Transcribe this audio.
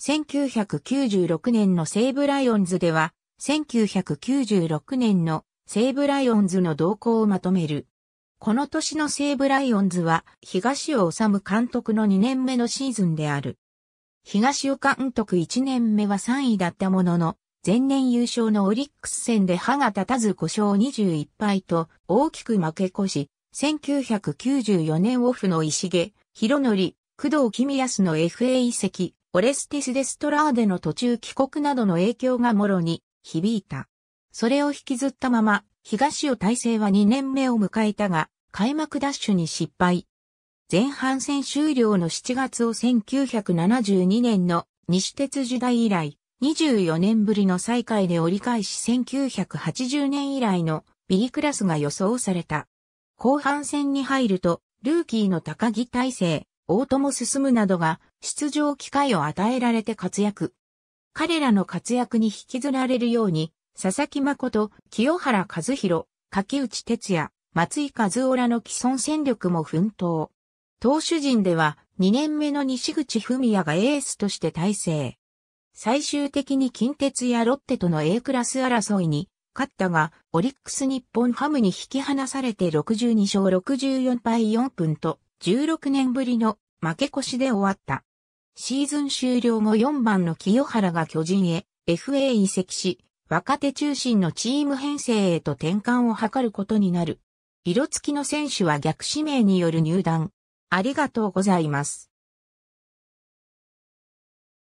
1996年の西武ライオンズでは、1996年の西武ライオンズの動向をまとめる。この年の西武ライオンズは、東尾治監督の2年目のシーズンである。東尾監督1年目は3位だったものの、前年優勝のオリックス戦で歯が立たず5勝21敗と大きく負け越し、1994年オフの石毛、広則、工藤君康の FA 移籍、オレスティス・デストラーデの途中帰国などの影響がもろに響いた。それを引きずったまま、東尾体制は2年目を迎えたが、開幕ダッシュに失敗。前半戦終了の7月を1972年の西鉄時代以来、24年ぶりの再開で折り返し1980年以来のビリクラスが予想された。後半戦に入ると、ルーキーの高木大成、大友進などが出場機会を与えられて活躍。彼らの活躍に引きずられるように、佐々木誠、清原和弘、柿内哲也、松井和夫らの既存戦力も奮闘。投手陣では2年目の西口文也がエースとして大成。最終的に近鉄やロッテとの A クラス争いに勝ったが、オリックス日本ハムに引き離されて62勝64敗4分と16年ぶりの負け越しで終わった。シーズン終了後4番の清原が巨人へ FA 移籍し、若手中心のチーム編成へと転換を図ることになる。色付きの選手は逆指名による入団。ありがとうございます。